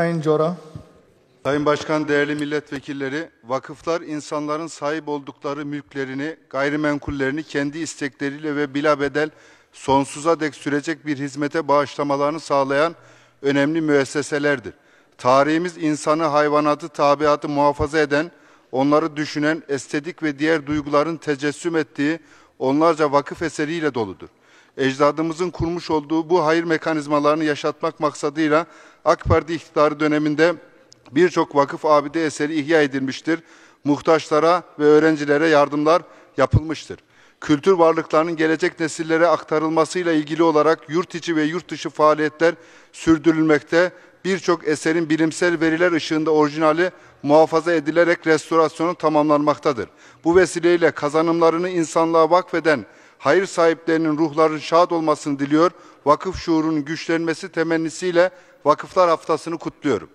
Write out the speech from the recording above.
Sayın Cora. Sayın Başkan, değerli milletvekilleri, vakıflar insanların sahip oldukları mülklerini, gayrimenkullerini kendi istekleriyle ve bilabedel sonsuza dek sürecek bir hizmete bağışlamalarını sağlayan önemli müesseselerdir. Tarihimiz insanı, hayvanatı, tabiatı muhafaza eden, onları düşünen, estetik ve diğer duyguların tecessüm ettiği onlarca vakıf eseriyle doludur ecdadımızın kurmuş olduğu bu hayır mekanizmalarını yaşatmak maksadıyla AK Parti iktidarı döneminde birçok vakıf abide eseri ihya edilmiştir. Muhtaçlara ve öğrencilere yardımlar yapılmıştır. Kültür varlıklarının gelecek nesillere aktarılmasıyla ilgili olarak yurt içi ve yurt dışı faaliyetler sürdürülmekte. Birçok eserin bilimsel veriler ışığında orijinali muhafaza edilerek restorasyonu tamamlanmaktadır. Bu vesileyle kazanımlarını insanlığa vakfeden hayır sahiplerinin ruhların şad olmasını diliyor. Vakıf şuurunun güçlenmesi temennisiyle Vakıflar Haftası'nı kutluyorum.